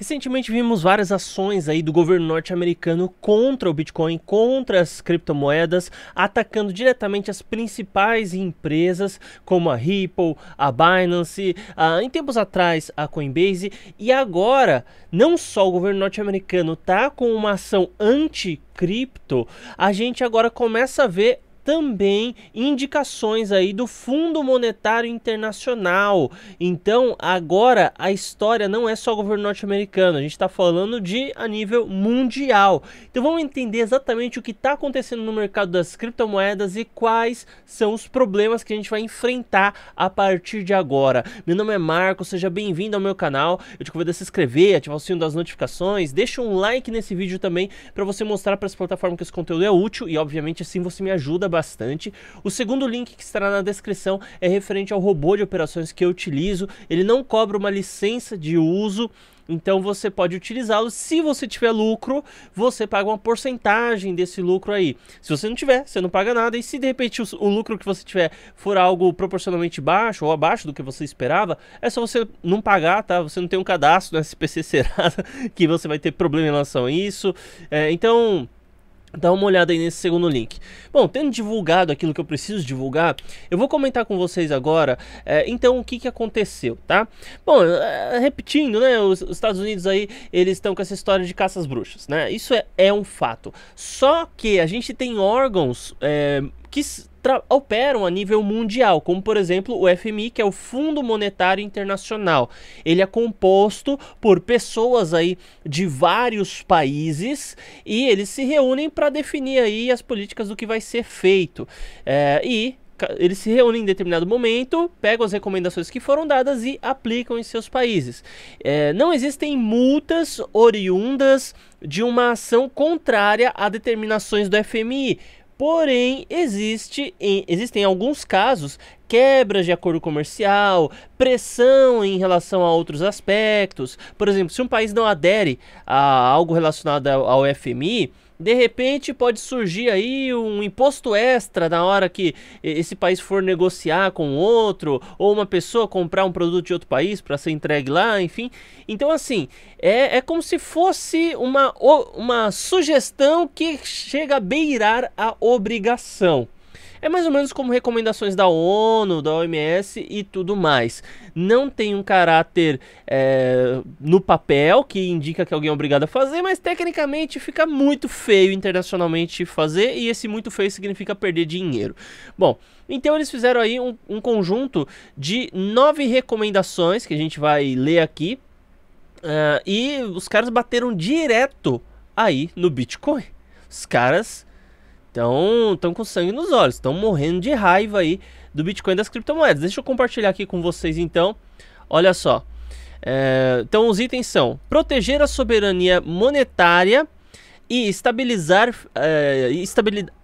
Recentemente vimos várias ações aí do governo norte-americano contra o Bitcoin, contra as criptomoedas, atacando diretamente as principais empresas como a Ripple, a Binance, a, em tempos atrás a Coinbase e agora não só o governo norte-americano tá com uma ação anti cripto, a gente agora começa a ver também indicações aí do Fundo Monetário Internacional. Então, agora a história não é só governo norte-americano, a gente está falando de a nível mundial. Então, vamos entender exatamente o que está acontecendo no mercado das criptomoedas e quais são os problemas que a gente vai enfrentar a partir de agora. Meu nome é Marco, seja bem-vindo ao meu canal. Eu te convido a se inscrever, ativar o sininho das notificações, deixa um like nesse vídeo também para você mostrar para as plataformas que esse conteúdo é útil e, obviamente, assim você me ajuda bastante. O segundo link que estará na descrição é referente ao robô de operações que eu utilizo. Ele não cobra uma licença de uso. Então você pode utilizá-lo. Se você tiver lucro, você paga uma porcentagem desse lucro aí. Se você não tiver, você não paga nada. E se de repente o, o, lucro que você tiver for algo proporcionalmente baixo ou abaixo do que você esperava, é só você não pagar, tá? Você não tem um cadastro no SPC Serasa que você vai ter problema em relação a isso. É, então. Dá uma olhada aí nesse segundo link. Bom, tendo divulgado aquilo que eu preciso divulgar, eu vou comentar com vocês agora, é, então, o que, que aconteceu, tá? Bom, é, repetindo, né, os, os, Estados Unidos aí, eles estão com essa história de caças bruxas, né? Isso é, é um fato. Só que a gente tem órgãos é, que operam a nível mundial, como por exemplo o FMI, que é o Fundo Monetário Internacional. Ele é composto por pessoas aí de vários países e eles se reúnem para definir aí as políticas do que vai ser feito. É, e eles se reúnem em determinado momento, pegam as recomendações que foram dadas e aplicam em seus países. É, não existem multas oriundas de uma ação contrária a determinações do FMI Porém, existe, existem alguns casos quebras de acordo comercial, pressão em relação a outros aspectos. Por exemplo, se um país não adere a algo relacionado ao FMI, de repente pode surgir aí um imposto extra na hora que esse país for negociar com outro, ou uma pessoa comprar um produto de outro país para ser entregue lá, enfim. Então, assim, é, é como se fosse uma, uma sugestão que chega a beirar a obrigação. É mais ou menos como recomendações da ONU, da OMS e tudo mais. Não tem um caráter é, no papel que indica que alguém é obrigado a fazer, mas tecnicamente fica muito feio internacionalmente fazer, e esse muito feio significa perder dinheiro. Bom, então eles fizeram aí um, um conjunto de nove recomendações que a gente vai ler aqui. Uh, e os caras bateram direto aí no Bitcoin. Os caras então, estão com sangue nos olhos, estão morrendo de raiva aí do Bitcoin das criptomoedas. Deixa eu compartilhar aqui com vocês então. Olha só. É, então, os itens são proteger a soberania monetária e estabilizar é,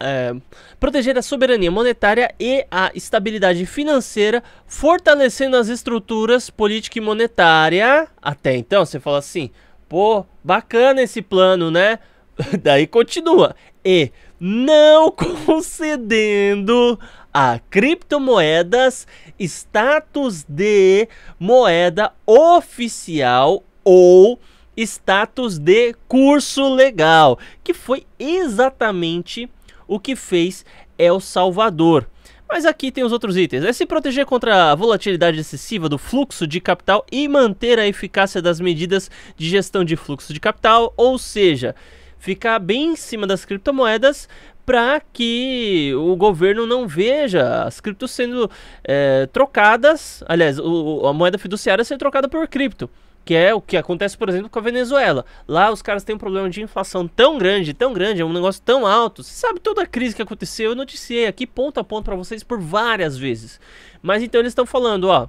É, proteger a soberania monetária e a estabilidade financeira, fortalecendo as estruturas política e monetária. Até então, você fala assim: pô, bacana esse plano, né? Daí continua. E não concedendo a criptomoedas status de moeda oficial ou status de curso legal, que foi exatamente o que fez El Salvador. Mas aqui tem os outros itens. É se proteger contra a volatilidade excessiva do fluxo de capital e manter a eficácia das medidas de gestão de fluxo de capital, ou seja, ficar bem em cima das criptomoedas para que o governo não veja as criptos sendo é, trocadas, aliás, o, a moeda fiduciária sendo trocada por cripto que é o que acontece, por exemplo, com a Venezuela. Lá os caras têm um problema de inflação tão grande, tão grande, é um negócio tão alto. Você sabe toda a crise que aconteceu, eu noticiei aqui ponto a ponto para vocês por várias vezes. Mas então eles estão falando, ó,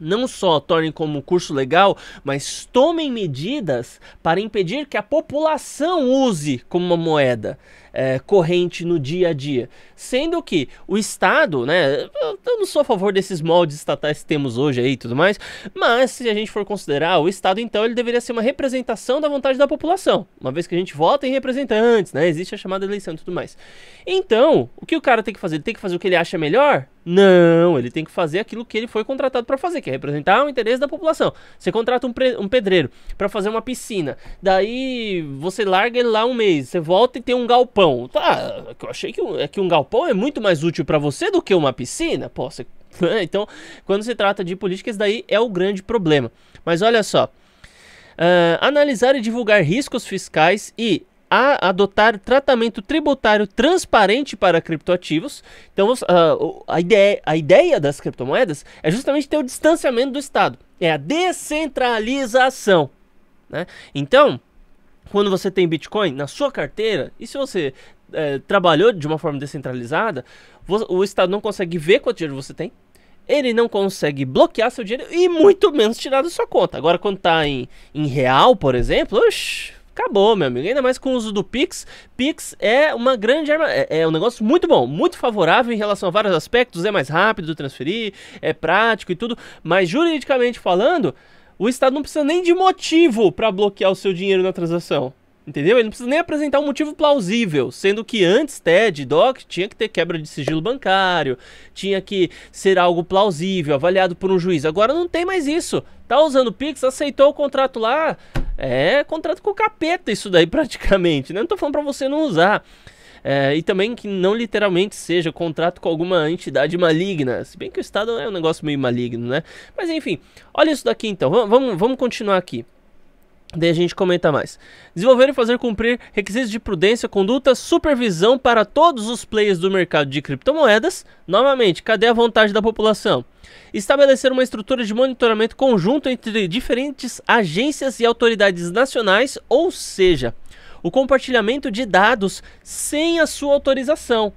não só tornem como curso legal, mas tomem medidas para impedir que a população use como uma moeda é, corrente no dia a dia. Sendo que o Estado, né? Eu não sou a favor desses moldes estatais que temos hoje aí e tudo mais, mas se a gente for considerar, o Estado então ele deveria ser uma representação da vontade da população, uma vez que a gente vota em representantes, né? Existe a chamada eleição e tudo mais. Então, o que o cara tem que fazer? Ele tem que fazer o que ele acha melhor? Não, ele tem que fazer aquilo que ele foi contratado para fazer, que é representar o interesse da população. Você contrata um, um pedreiro para fazer uma piscina, daí você larga ele lá um mês, você volta e tem um galpão galpão. Tá, eu achei que um, é que um galpão é muito mais útil para você do que uma piscina. Pô, você... Né? então, quando se trata de políticas, daí é o grande problema. Mas olha só. Uh, analisar e divulgar riscos fiscais e a adotar tratamento tributário transparente para criptoativos. Então, uh, a, ideia, a ideia das criptomoedas é justamente ter o distanciamento do Estado, é a descentralização. Né? Então, quando você tem Bitcoin na sua carteira, e se você é, trabalhou de uma forma descentralizada, o Estado não consegue ver quanto dinheiro você tem, ele não consegue bloquear seu dinheiro e muito menos tirar da sua conta. Agora, quando tá em, em real, por exemplo, oxi, acabou, meu amigo. Ainda mais com o uso do Pix. Pix é uma grande arma, é, é, um negócio muito bom, muito favorável em relação a vários aspectos. É mais rápido transferir, é prático e tudo, mas juridicamente falando o Estado não precisa nem de motivo para bloquear o seu dinheiro na transação. Entendeu? Ele não precisa nem apresentar um motivo plausível, sendo que antes TED, DOC, tinha que ter quebra de sigilo bancário, tinha que ser algo plausível, avaliado por um juiz. Agora não tem mais isso. Tá usando o Pix, aceitou o contrato lá. É contrato com capeta isso daí praticamente, né? Não tô falando para você não usar. É, e também que não literalmente seja contrato com alguma entidade maligna. Se bem que o Estado é um negócio meio maligno, né? Mas enfim, olha isso daqui então. vamos, vamos, vamos continuar aqui. Daí a gente comenta mais. Desenvolver e fazer cumprir requisitos de prudência, conduta, supervisão para todos os players do mercado de criptomoedas. Novamente, cadê a vontade da população? Estabelecer uma estrutura de monitoramento conjunto entre diferentes agências e autoridades nacionais, ou seja, o compartilhamento de dados sem a sua autorização.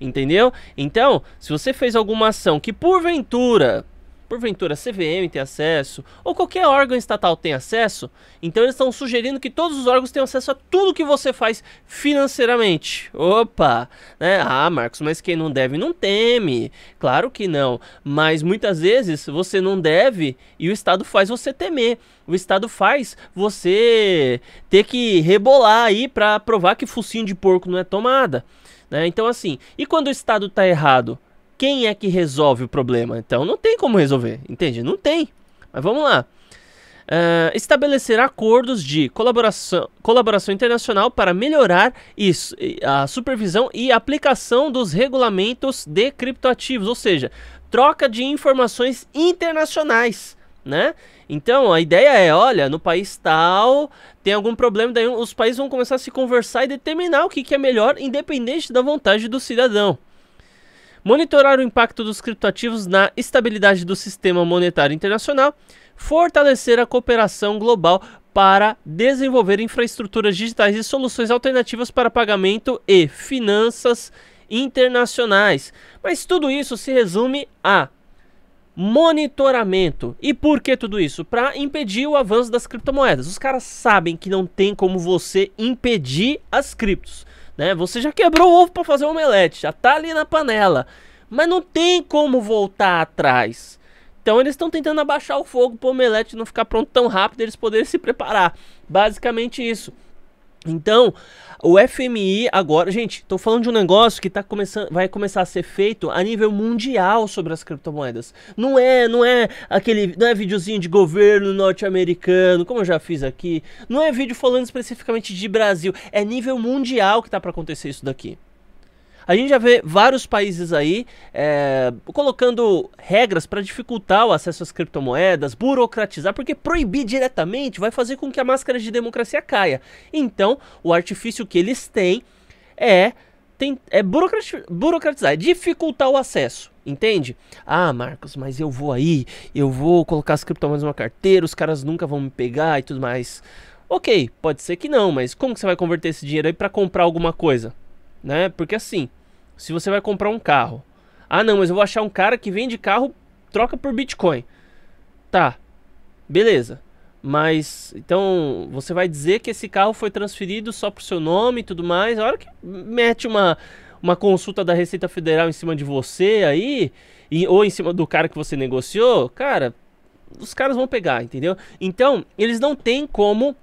Entendeu? Então, se você fez alguma ação que porventura porventura a CVM tem acesso, ou qualquer órgão estatal tem acesso, então eles estão sugerindo que todos os órgãos tenham acesso a tudo que você faz financeiramente. Opa! Né? Ah, Marcos, mas quem não deve não teme. Claro que não. Mas muitas vezes você não deve e o Estado faz você temer. O Estado faz você ter que rebolar aí para provar que focinho de porco não é tomada. Né? Então, assim, e quando o Estado está errado? quem é que resolve o problema? Então não tem como resolver, entende? Não tem. Mas vamos lá. Uh, estabelecer acordos de colaboração, colaboração internacional para melhorar isso, a supervisão e aplicação dos regulamentos de criptoativos, ou seja, troca de informações internacionais. Né? Então a ideia é, olha, no país tal tem algum problema, daí os países vão começar a se conversar e determinar o que, que é melhor, independente da vontade do cidadão monitorar o impacto dos criptoativos na estabilidade do sistema monetário internacional, fortalecer a cooperação global para desenvolver infraestruturas digitais e soluções alternativas para pagamento e finanças internacionais. Mas tudo isso se resume a monitoramento. E por que tudo isso? Para impedir o avanço das criptomoedas. Os caras sabem que não tem como você impedir as criptos né? Você já quebrou o ovo para fazer omelete, já tá ali na panela. Mas não tem como voltar atrás. Então eles estão tentando abaixar o fogo para o omelete não ficar pronto tão rápido, eles poderem se preparar. Basicamente isso. Então, o FMI agora, gente, estou falando de um negócio que tá começando, vai começar a ser feito a nível mundial sobre as criptomoedas. Não é, não é aquele, não é videozinho de governo norte-americano, como eu já fiz aqui. Não é vídeo falando especificamente de Brasil, é nível mundial que tá para acontecer isso daqui. A gente já vê vários países aí é, colocando regras para dificultar o acesso às criptomoedas, burocratizar, porque proibir diretamente vai fazer com que a máscara de democracia caia. Então, o artifício que eles têm é, tem, é burocratizar, é dificultar o acesso. Entende? Ah, Marcos, mas eu vou aí, eu vou colocar as criptomoedas numa carteira, os caras nunca vão me pegar e tudo mais. Ok, pode ser que não, mas como que você vai converter esse dinheiro aí para comprar alguma coisa? né? Porque assim, se você vai comprar um carro, ah não, mas eu vou achar um cara que vende carro, troca por Bitcoin. Tá, beleza. Mas então você vai dizer que esse carro foi transferido só pro seu nome e tudo mais. A hora que mete uma, uma consulta da Receita Federal em cima de você aí, e, ou em cima do cara que você negociou, cara, os caras vão pegar, entendeu? Então, eles não têm como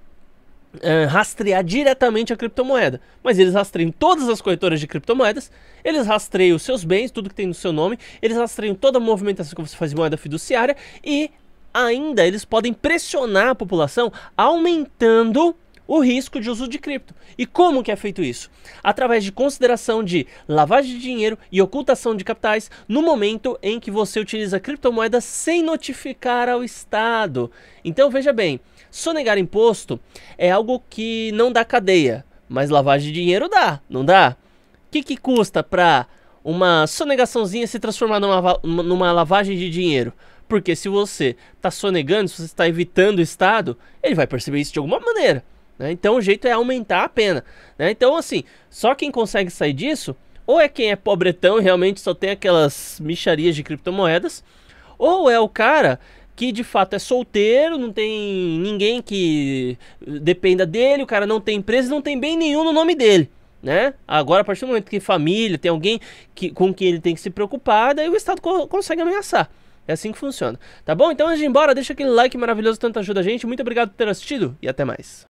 é, rastrear diretamente a criptomoeda. Mas eles rastreiam todas as corretoras de criptomoedas, eles rastreiam os seus bens, tudo que tem no seu nome, eles rastreiam toda a movimentação que você faz em moeda fiduciária e ainda eles podem pressionar a população aumentando o risco de uso de cripto. E como que é feito isso? Através de consideração de lavagem de dinheiro e ocultação de capitais no momento em que você utiliza criptomoedas sem notificar ao Estado. Então veja bem, Sonegar imposto é algo que não dá cadeia, mas lavagem de dinheiro dá, não dá? O que, que custa para uma sonegaçãozinha se transformar numa, numa lavagem de dinheiro? Porque se você está sonegando, se você está evitando o Estado, ele vai perceber isso de alguma maneira. Né? Então o jeito é aumentar a pena. Né? Então, assim, só quem consegue sair disso, ou é quem é pobretão e realmente só tem aquelas micharias de criptomoedas, ou é o cara que de fato é solteiro, não tem ninguém que dependa dele, o cara não tem empresa, não tem bem nenhum no nome dele. Né? Agora, a partir do momento que família, tem alguém que, com quem ele tem que se preocupar, daí o Estado co consegue ameaçar. É assim que funciona. Tá bom? Então, antes de ir embora, deixa aquele like maravilhoso, tanto ajuda a gente. Muito obrigado por ter assistido e até mais.